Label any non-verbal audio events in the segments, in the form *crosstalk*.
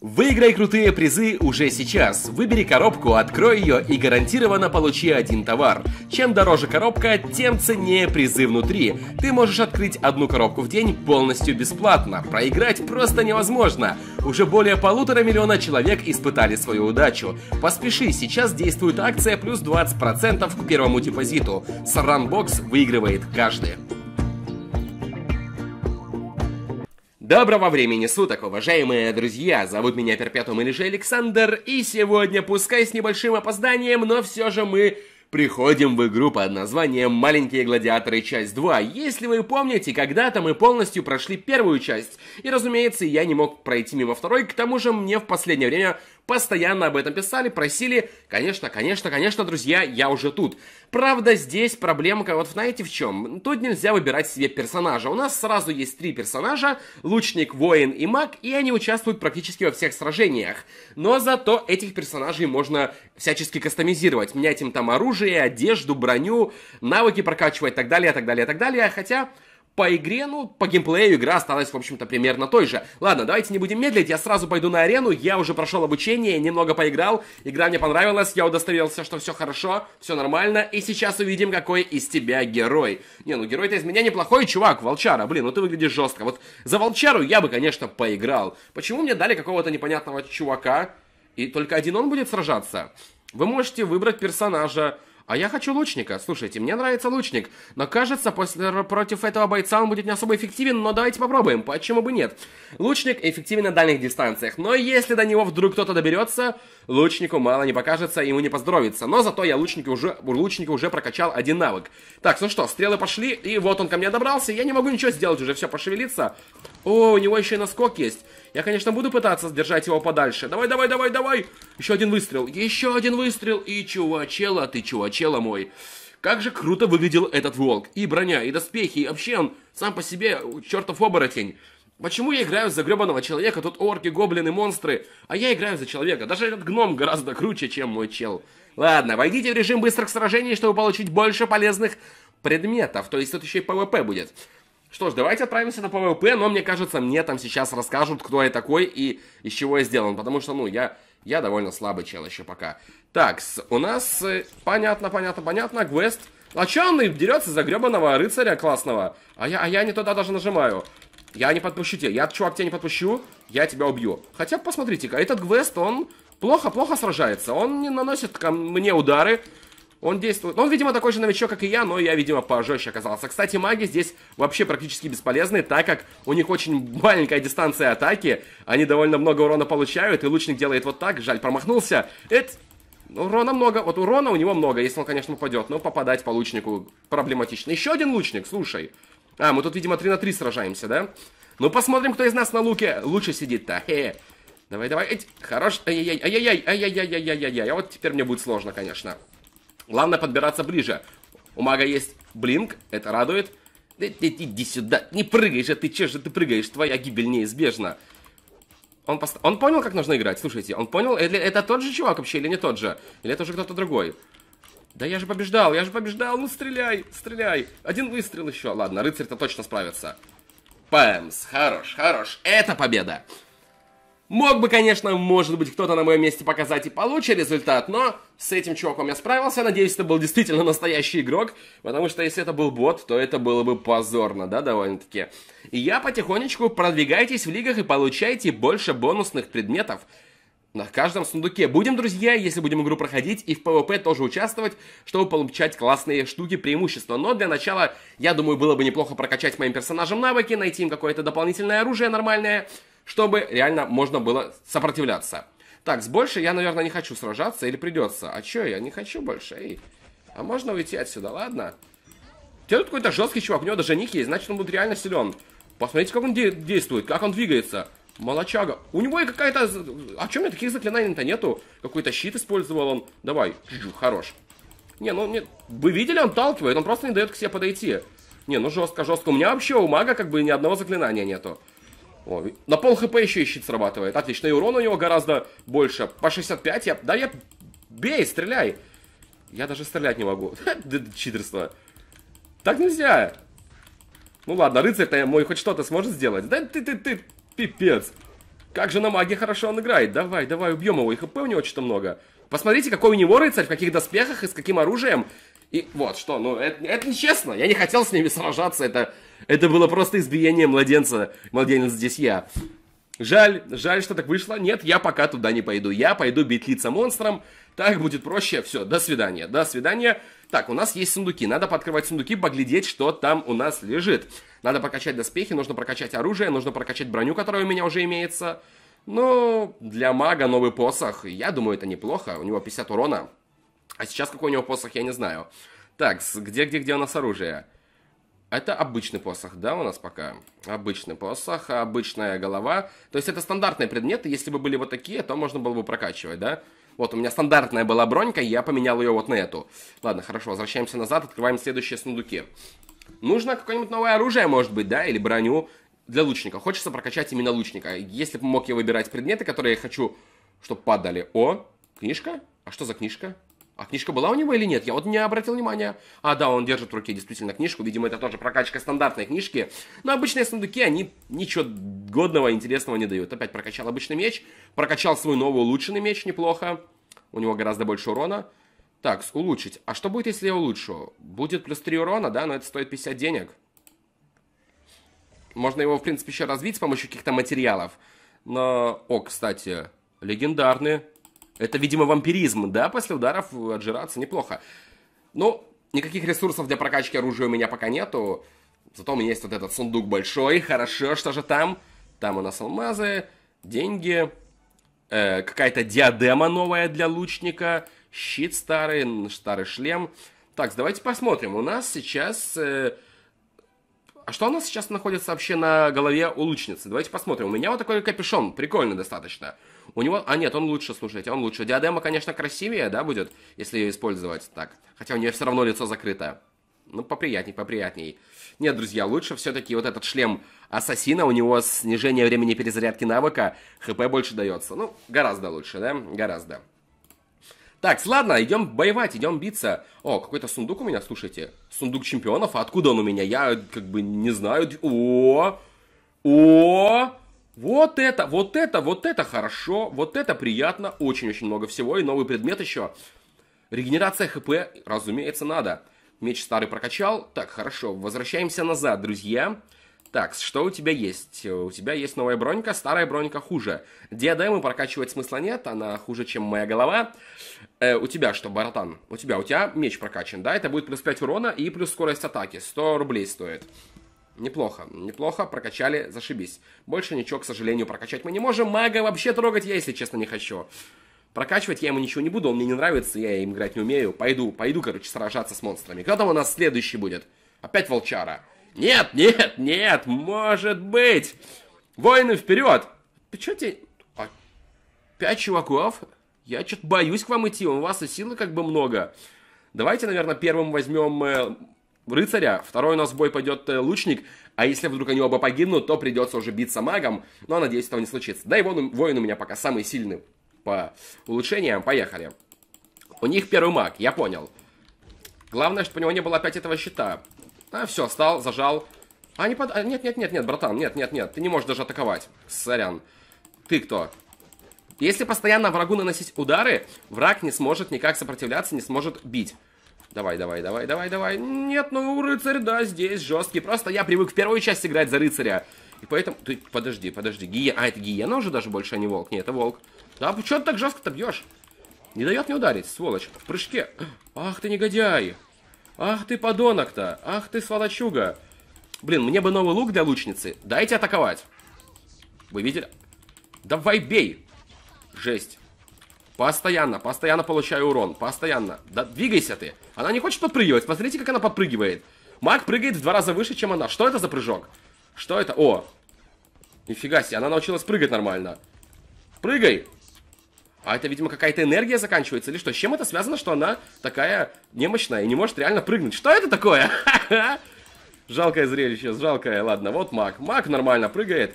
Выиграй крутые призы уже сейчас. Выбери коробку, открой ее и гарантированно получи один товар. Чем дороже коробка, тем ценнее призы внутри. Ты можешь открыть одну коробку в день полностью бесплатно. Проиграть просто невозможно. Уже более полутора миллиона человек испытали свою удачу. Поспеши, сейчас действует акция плюс 20% к первому депозиту. Саранбокс выигрывает каждый. Доброго времени суток, уважаемые друзья! Зовут меня Перпетум или же Александр, и сегодня, пускай с небольшим опозданием, но все же мы приходим в игру под названием «Маленькие гладиаторы. Часть 2». Если вы помните, когда-то мы полностью прошли первую часть, и, разумеется, я не мог пройти мимо второй, к тому же мне в последнее время Постоянно об этом писали, просили. Конечно, конечно, конечно, друзья, я уже тут. Правда, здесь проблема, вот знаете в чем? Тут нельзя выбирать себе персонажа. У нас сразу есть три персонажа, лучник, воин и маг, и они участвуют практически во всех сражениях. Но зато этих персонажей можно всячески кастомизировать, менять им там оружие, одежду, броню, навыки прокачивать и так далее, и так далее, и так далее. Хотя по игре, ну, по геймплею игра осталась, в общем-то, примерно той же. Ладно, давайте не будем медлить, я сразу пойду на арену, я уже прошел обучение, немного поиграл, игра мне понравилась, я удостоверился, что все хорошо, все нормально, и сейчас увидим, какой из тебя герой. Не, ну герой-то из меня неплохой, чувак, волчара, блин, ну ты выглядишь жестко. Вот за волчару я бы, конечно, поиграл. Почему мне дали какого-то непонятного чувака, и только один он будет сражаться? Вы можете выбрать персонажа, а я хочу лучника. Слушайте, мне нравится лучник. Но кажется, после, против этого бойца он будет не особо эффективен, но давайте попробуем. Почему бы нет? Лучник эффективен на дальних дистанциях. Но если до него вдруг кто-то доберется, лучнику мало не покажется, ему не поздоровится. Но зато я лучнику уже, лучнику уже прокачал один навык. Так, ну что, стрелы пошли, и вот он ко мне добрался. Я не могу ничего сделать, уже все пошевелится. О, у него еще и наскок есть. Я, конечно, буду пытаться держать его подальше. Давай, давай, давай, давай. Еще один выстрел. Еще один выстрел. И чувачела, ты чувачела мой. Как же круто выглядел этот волк. И броня, и доспехи, и вообще он сам по себе чертов оборотень. Почему я играю за гребаного человека? Тут орки, гоблины, монстры. А я играю за человека. Даже этот гном гораздо круче, чем мой чел. Ладно, войдите в режим быстрых сражений, чтобы получить больше полезных предметов. То есть тут еще и ПВП будет. Что ж, давайте отправимся на ПВП, но мне кажется, мне там сейчас расскажут, кто я такой и из чего я сделан, потому что, ну, я, я довольно слабый чел еще пока. Так, у нас, э, понятно, понятно, понятно, квест. А че он дерется за гребаного рыцаря классного? А я, а я не туда даже нажимаю. Я не подпущу тебя, я, чувак, тебя не подпущу, я тебя убью. Хотя, посмотрите-ка, этот квест, он плохо-плохо сражается, он не наносит ко мне удары, он действует... ну Он, видимо, такой же новичок, как и я, но я, видимо, пожестче оказался. Кстати, маги здесь вообще практически бесполезны, так как у них очень маленькая дистанция атаки. Они довольно много урона получают, и лучник делает вот так. Жаль, промахнулся. Это... Урона много. Вот урона у него много, если он, конечно, упадет. Но попадать по лучнику проблематично. Еще один лучник, слушай. А, мы тут, видимо, 3 на 3 сражаемся, да? Ну, посмотрим, кто из нас на луке лучше сидит-то. Давай, давай. Эть, хорош. Ай-яй-яй, ай-яй-яй, ай-яй-яй-яй-яй-яй. А вот теперь мне будет сложно, конечно. Главное подбираться ближе. У мага есть блинк, это радует. Иди сюда, не прыгай же, ты че же ты прыгаешь, твоя гибель неизбежна. Он, пост... он понял, как нужно играть, слушайте, он понял, это, это тот же чувак вообще или не тот же? Или это уже кто-то другой? Да я же побеждал, я же побеждал, ну стреляй, стреляй. Один выстрел еще, ладно, рыцарь-то точно справится. Пэмс, хорош, хорош, это победа. Мог бы, конечно, может быть, кто-то на моем месте показать и получше результат, но с этим чуваком я справился. Надеюсь, это был действительно настоящий игрок, потому что если это был бот, то это было бы позорно, да, довольно-таки. И я потихонечку продвигайтесь в лигах и получайте больше бонусных предметов на каждом сундуке. Будем, друзья, если будем игру проходить и в ПВП тоже участвовать, чтобы получать классные штуки, преимущества. Но для начала, я думаю, было бы неплохо прокачать моим персонажам навыки, найти им какое-то дополнительное оружие нормальное, чтобы реально можно было сопротивляться. Так, с больше я, наверное, не хочу сражаться или придется. А чё, я не хочу больше, эй. А можно уйти отсюда, ладно? Тебе тут какой-то жесткий чувак, у него даже ник есть, значит он будет реально силен. Посмотрите, как он де действует, как он двигается. Молочага. У него и какая-то... А чё, у меня таких заклинаний-то нету? Какой-то щит использовал он. Давай, хорош. Не, ну, нет. вы видели, он талкивает, он просто не дает к себе подойти. Не, ну жестко, жестко. У меня вообще у мага как бы ни одного заклинания нету. О, на пол хп еще и щит срабатывает. Отлично, и урон у него гораздо больше. По 65 я... Да я... Бей, стреляй! Я даже стрелять не могу. *laughs* Читерство. Так нельзя. Ну ладно, рыцарь-то мой хоть что-то сможет сделать. Да ты, ты, ты, пипец. Как же на магии хорошо он играет. Давай, давай, убьем его. И хп у него что-то много. Посмотрите, какой у него рыцарь, в каких доспехах и с каким оружием. И вот что, ну это, это нечестно, я не хотел с ними сражаться, это, это было просто избиение младенца, младенец здесь я. Жаль, жаль, что так вышло. Нет, я пока туда не пойду. Я пойду бить лица монстром. Так будет проще. Все, до свидания. До свидания. Так, у нас есть сундуки. Надо подкрывать сундуки, поглядеть, что там у нас лежит. Надо прокачать доспехи, нужно прокачать оружие, нужно прокачать броню, которая у меня уже имеется. Ну, для мага новый посох. Я думаю, это неплохо. У него 50 урона. А сейчас какой у него посох, я не знаю. Так, где-где-где у нас оружие? Это обычный посох, да, у нас пока? Обычный посох, обычная голова. То есть это стандартные предметы. Если бы были вот такие, то можно было бы прокачивать, да? Вот, у меня стандартная была бронька, я поменял ее вот на эту. Ладно, хорошо, возвращаемся назад, открываем следующие сундуки. Нужно какое-нибудь новое оружие, может быть, да, или броню для лучника. Хочется прокачать именно лучника. Если бы мог я выбирать предметы, которые я хочу, чтобы падали. О, книжка? А что за книжка? А книжка была у него или нет? Я вот не обратил внимания. А, да, он держит в руке действительно книжку. Видимо, это тоже прокачка стандартной книжки. Но обычные сундуки, они ничего годного, интересного не дают. Опять прокачал обычный меч. Прокачал свой новый улучшенный меч неплохо. У него гораздо больше урона. Так, улучшить. А что будет, если я улучшу? Будет плюс 3 урона, да? Но это стоит 50 денег. Можно его, в принципе, еще развить с помощью каких-то материалов. Но, о, кстати, легендарные это, видимо, вампиризм, да, после ударов отжираться неплохо. Ну, никаких ресурсов для прокачки оружия у меня пока нету. Зато у меня есть вот этот сундук большой. Хорошо, что же там? Там у нас алмазы, деньги, э, какая-то диадема новая для лучника, щит старый, старый шлем. Так, давайте посмотрим. У нас сейчас... Э, а что у нас сейчас находится вообще на голове у лучницы? Давайте посмотрим. У меня вот такой капюшон, прикольно достаточно. У него... А нет, он лучше, слушайте, он лучше. Диадема, конечно, красивее, да, будет, если ее использовать так. Хотя у нее все равно лицо закрыто. Ну, поприятней, поприятней. Нет, друзья, лучше все-таки вот этот шлем ассасина, у него снижение времени перезарядки навыка, хп больше дается. Ну, гораздо лучше, да, гораздо. Так, ладно, идем воевать, идем биться. О, какой-то сундук у меня, слушайте. Сундук чемпионов, а откуда он у меня? Я как бы не знаю. О, о, вот это, вот это, вот это хорошо, вот это приятно. Очень-очень много всего и новый предмет еще. Регенерация ХП, разумеется, надо. Меч старый прокачал. Так, хорошо, возвращаемся назад, друзья. Друзья. Так, что у тебя есть? У тебя есть новая бронька, старая бронька хуже. Диадему прокачивать смысла нет, она хуже, чем моя голова. Э, у тебя что, баратан? У тебя, у тебя меч прокачан, да? Это будет плюс 5 урона и плюс скорость атаки. 100 рублей стоит. Неплохо, неплохо, прокачали, зашибись. Больше ничего, к сожалению, прокачать мы не можем. Мага вообще трогать я, если честно, не хочу. Прокачивать я ему ничего не буду, он мне не нравится, я им играть не умею. Пойду, пойду, короче, сражаться с монстрами. Кто там у нас следующий будет? Опять волчара. Нет, нет, нет, может быть. Воины вперед. Почему тебе... А, пять чуваков? Я что-то боюсь к вам идти, у вас и силы как бы много. Давайте, наверное, первым возьмем э, рыцаря, второй у нас в бой пойдет э, лучник, а если вдруг они оба погибнут, то придется уже биться магом, но надеюсь, этого не случится. Да и вон, воин у меня пока самый сильный по улучшениям, поехали. У них первый маг, я понял. Главное, чтобы у него не было опять этого щита. А, все, встал, зажал. А, не под... А, нет, нет, нет, нет, братан, нет, нет, нет. Ты не можешь даже атаковать. Сорян. Ты кто? Если постоянно врагу наносить удары, враг не сможет никак сопротивляться, не сможет бить. Давай, давай, давай, давай, давай. Нет, ну рыцарь, да, здесь жесткий. Просто я привык в первую часть играть за рыцаря. И поэтому... Ты, подожди, подожди. Гие... А, это гиена уже даже больше, а не волк. Нет, это волк. Да, почему ты так жестко-то бьешь? Не дает мне ударить, сволочь. В прыжке. Ах ты негодяй. Ах ты подонок-то! Ах ты сволочуга! Блин, мне бы новый лук для лучницы. Дайте атаковать. Вы видели? Давай бей! Жесть. Постоянно, постоянно получаю урон. Постоянно. Да двигайся ты. Она не хочет подпрыгивать. посмотрите, как она подпрыгивает. Маг прыгает в два раза выше, чем она. Что это за прыжок? Что это? О! Нифига себе, она научилась прыгать нормально. Прыгай! А это, видимо, какая-то энергия заканчивается или что? С чем это связано, что она такая немощная и не может реально прыгнуть? Что это такое? *laughs* Жалкое зрелище, жалкое. Ладно, вот маг. Маг нормально прыгает.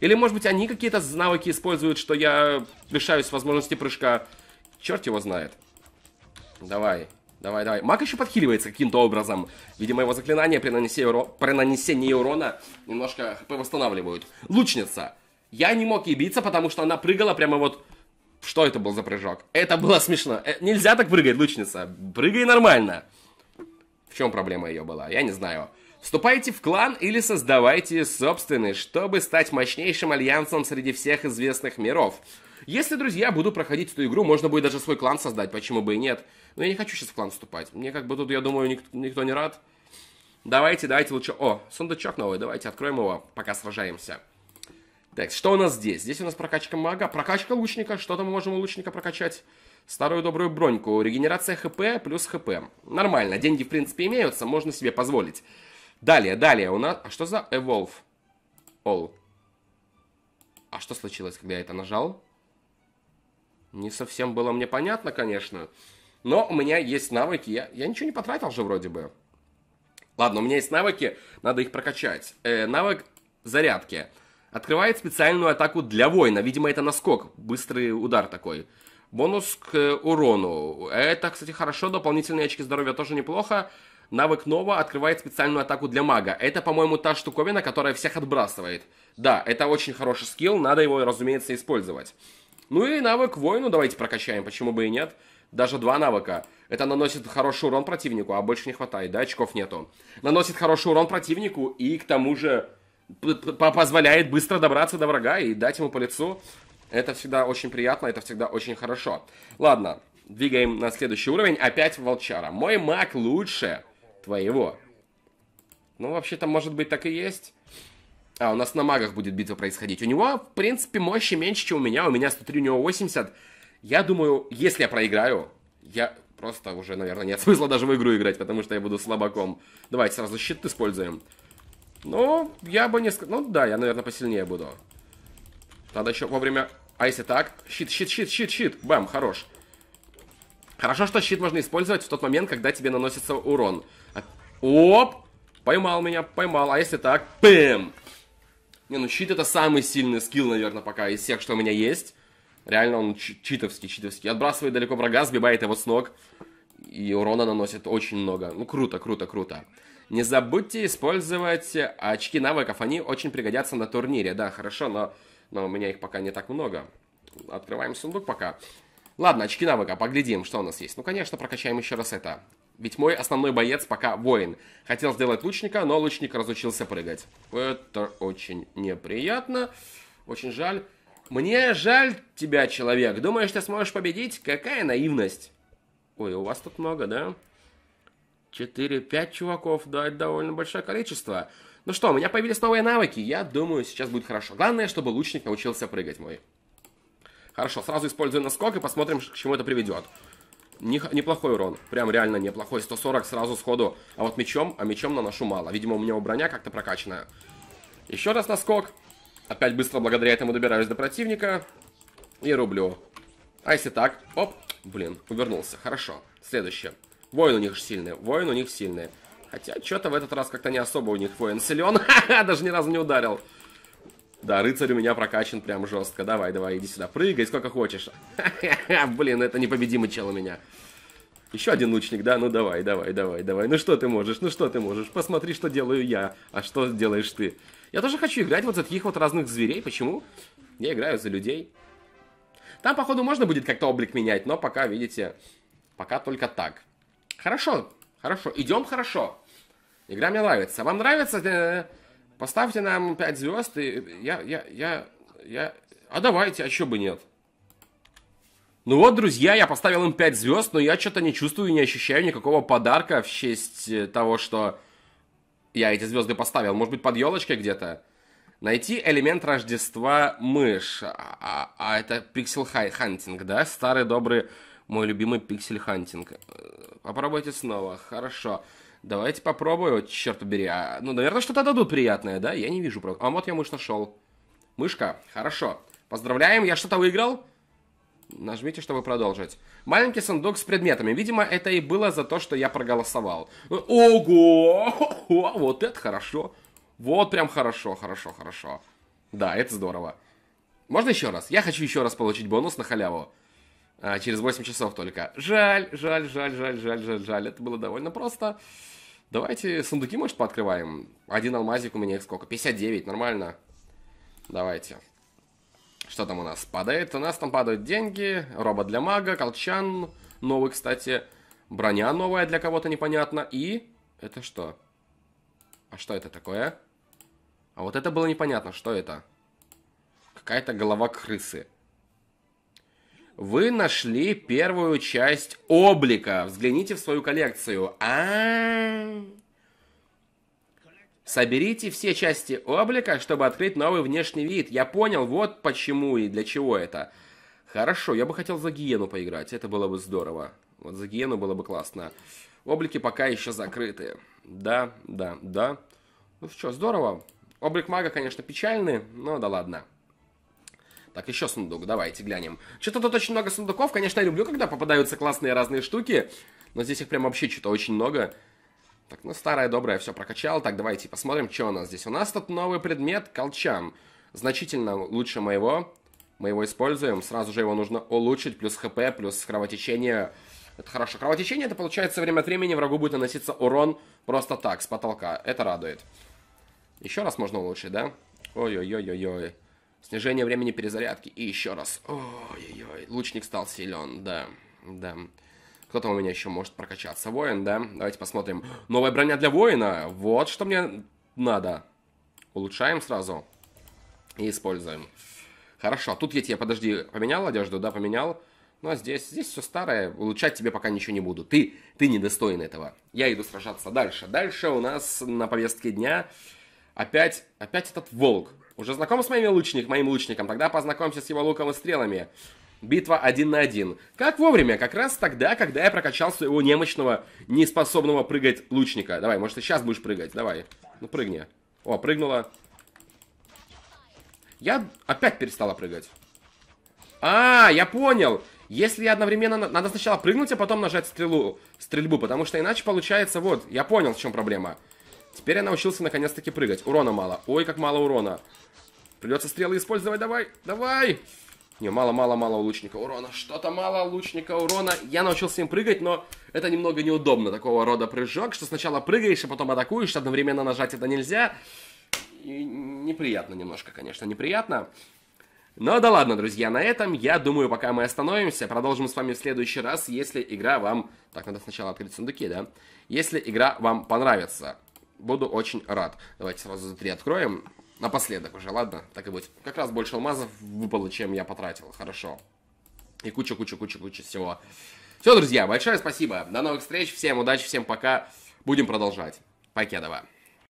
Или, может быть, они какие-то навыки используют, что я лишаюсь возможности прыжка. Черт его знает. Давай, давай, давай. Маг еще подхиливается каким-то образом. Видимо, его заклинания при нанесении, уро... при нанесении урона немножко восстанавливают. Лучница. Я не мог ей биться, потому что она прыгала прямо вот что это был за прыжок? Это было смешно. Э, нельзя так прыгать, лучница. Прыгай нормально. В чем проблема ее была? Я не знаю. Вступайте в клан или создавайте собственный, чтобы стать мощнейшим альянсом среди всех известных миров. Если, друзья, буду проходить эту игру, можно будет даже свой клан создать, почему бы и нет. Но я не хочу сейчас в клан вступать. Мне как бы тут, я думаю, ник- никто не рад. Давайте, давайте лучше... О, сундучок новый, давайте откроем его, пока сражаемся. Так, что у нас здесь? Здесь у нас прокачка мага, прокачка лучника. Что-то мы можем у лучника прокачать. Старую добрую броньку. Регенерация хп плюс хп. Нормально, деньги в принципе имеются, можно себе позволить. Далее, далее у нас... А что за evolve? All. А что случилось, когда я это нажал? Не совсем было мне понятно, конечно. Но у меня есть навыки. Я, я ничего не потратил же вроде бы. Ладно, у меня есть навыки, надо их прокачать. Э, навык зарядки. Открывает специальную атаку для воина. Видимо, это наскок. Быстрый удар такой. Бонус к э, урону. Это, кстати, хорошо. Дополнительные очки здоровья тоже неплохо. Навык Нова открывает специальную атаку для мага. Это, по-моему, та штуковина, которая всех отбрасывает. Да, это очень хороший скилл, надо его, разумеется, использовать. Ну и навык воину давайте прокачаем, почему бы и нет. Даже два навыка. Это наносит хороший урон противнику, а больше не хватает, да, очков нету. Наносит хороший урон противнику и к тому же позволяет быстро добраться до врага и дать ему по лицу. Это всегда очень приятно, это всегда очень хорошо. Ладно, двигаем на следующий уровень. Опять волчара. Мой маг лучше твоего. Ну, вообще-то, может быть, так и есть. А, у нас на магах будет битва происходить. У него, в принципе, мощи меньше, чем у меня. У меня 103, у него 80. Я думаю, если я проиграю, я просто уже, наверное, нет смысла даже в игру играть, потому что я буду слабаком. Давайте сразу щит используем. Ну, я бы не сказал... Ну да, я, наверное, посильнее буду. Надо еще вовремя... А если так? Щит, щит, щит, щит, щит. Бэм, хорош. Хорошо, что щит можно использовать в тот момент, когда тебе наносится урон. А, оп! Поймал меня, поймал. А если так? Бэм! Не, ну щит это самый сильный скилл, наверное, пока из всех, что у меня есть. Реально он читовский, читовский. Отбрасывает далеко врага, сбивает его с ног. И урона наносит очень много. Ну, круто, круто, круто. Не забудьте использовать очки навыков, они очень пригодятся на турнире. Да, хорошо, но, но у меня их пока не так много. Открываем сундук пока. Ладно, очки навыка, поглядим, что у нас есть. Ну, конечно, прокачаем еще раз это. Ведь мой основной боец пока воин. Хотел сделать лучника, но лучник разучился прыгать. Это очень неприятно. Очень жаль. Мне жаль тебя, человек. Думаешь, ты сможешь победить? Какая наивность. Ой, у вас тут много, да? 4-5 чуваков, да, это довольно большое количество. Ну что, у меня появились новые навыки, я думаю, сейчас будет хорошо. Главное, чтобы лучник научился прыгать мой. Хорошо, сразу использую наскок и посмотрим, к чему это приведет. Неплохой урон, прям реально неплохой, 140 сразу сходу. А вот мечом, а мечом наношу мало, видимо, у меня у броня как-то прокачанная. Еще раз наскок. Опять быстро благодаря этому добираюсь до противника. И рублю. А если так? Оп, блин, увернулся, хорошо. Следующее. Воин у них же сильный, воин у них сильный. Хотя, что-то в этот раз как-то не особо у них воин силен. Ха-ха, *laughs* даже ни разу не ударил. Да, рыцарь у меня прокачан прям жестко. Давай, давай, иди сюда. Прыгай сколько хочешь. ха *laughs* ха блин, это непобедимый чел у меня. Еще один лучник, да? Ну давай, давай, давай, давай. Ну что ты можешь, ну что ты можешь? Посмотри, что делаю я, а что делаешь ты. Я тоже хочу играть вот за таких вот разных зверей. Почему? Я играю за людей. Там, походу, можно будет как-то облик менять, но пока, видите, пока только так. Хорошо, хорошо, идем хорошо. Игра мне нравится. Вам нравится? Э, поставьте нам 5 звезд, и я, я, я, я... А давайте, а чё бы нет? Ну вот, друзья, я поставил им 5 звезд, но я что-то не чувствую и не ощущаю никакого подарка в честь э, того, что я эти звезды поставил. Может быть, под елочкой где-то? Найти элемент Рождества мышь. А, а, а это пиксел хантинг, да? Старый добрый мой любимый пиксель-хантинг. Э, попробуйте снова. Хорошо. Давайте попробую, черт побери. А, ну, наверное, что-то дадут приятное, да? Я не вижу. А вот я мышь нашел. Мышка, хорошо. Поздравляем, я что-то выиграл. Нажмите, чтобы продолжить. Маленький сундук с предметами. Видимо, это и было за то, что я проголосовал. Ого! *laughs* Вот это хорошо. Вот прям хорошо, хорошо, хорошо. Да, это здорово. Можно еще раз? Я хочу еще раз получить бонус на халяву. А, через 8 часов только. Жаль, жаль, жаль, жаль, жаль, жаль, жаль. Это было довольно просто. Давайте сундуки, может, пооткрываем? Один алмазик у меня их сколько? 59, нормально. Давайте. Что там у нас? Падает. У нас там падают деньги. Робот для мага, колчан. Новый, кстати. Броня новая для кого-то непонятно. И... Это что? А что это такое? А вот это было непонятно. Что это? Какая-то голова крысы. Вы нашли первую часть облика. Взгляните в свою коллекцию. А, -а, а Соберите все части облика, чтобы открыть новый внешний вид. Я понял, вот почему и для чего это. Хорошо, я бы хотел за гиену поиграть. Это было бы здорово. Вот за гиену было бы классно. Облики пока еще закрыты. Да, да, да. Ну что, здорово. Облик мага, конечно, печальный, но да ладно. Так, еще сундук, давайте глянем. Что-то тут очень много сундуков. Конечно, я люблю, когда попадаются классные разные штуки. Но здесь их прям вообще что-то очень много. Так, ну старое доброе все прокачал. Так, давайте посмотрим, что у нас здесь. У нас тут новый предмет, колчан. Значительно лучше моего. Мы его используем. Сразу же его нужно улучшить. Плюс хп, плюс кровотечение. Это хорошо. Кровотечение, это получается время от времени врагу будет наноситься урон просто так, с потолка. Это радует. Еще раз можно улучшить, да? Ой-ой-ой-ой-ой. Снижение времени перезарядки. И еще раз. Ой-ой-ой. Лучник стал силен, да. Да. Кто то у меня еще может прокачаться? Воин, да? Давайте посмотрим. Новая броня для воина. Вот что мне надо. Улучшаем сразу. И используем. Хорошо. Тут я тебе, подожди, поменял одежду? Да, поменял. Ну а здесь, здесь все старое. Улучшать тебе пока ничего не буду. Ты, ты недостоин этого. Я иду сражаться дальше. Дальше у нас на повестке дня опять, опять этот волк. Уже знаком с моими лучник, моим лучником? Тогда познакомься с его луком и стрелами. Битва один на один. Как вовремя, как раз тогда, когда я прокачал своего немощного, неспособного прыгать лучника. Давай, может, ты сейчас будешь прыгать, давай. Ну, прыгни. О, прыгнула. Я опять перестала прыгать. А, я понял. Если я одновременно... Надо сначала прыгнуть, а потом нажать стрелу, стрельбу, потому что иначе получается... Вот, я понял, в чем проблема. Проблема. Теперь я научился наконец-таки прыгать. Урона мало. Ой, как мало урона. Придется стрелы использовать. Давай, давай. Не, мало-мало-мало лучника урона. Что-то мало лучника урона. Я научился им прыгать, но это немного неудобно. Такого рода прыжок, что сначала прыгаешь, а потом атакуешь. Одновременно нажать это нельзя. И неприятно немножко, конечно, неприятно. Но да ладно, друзья, на этом, я думаю, пока мы остановимся, продолжим с вами в следующий раз, если игра вам... Так, надо сначала открыть сундуки, да? Если игра вам понравится. Буду очень рад. Давайте сразу за три откроем. Напоследок уже, ладно? Так и быть. Как раз больше алмазов выпало, чем я потратил. Хорошо. И куча-куча-куча-куча всего. Все, друзья, большое спасибо. До новых встреч. Всем удачи, всем пока. Будем продолжать. Покедова.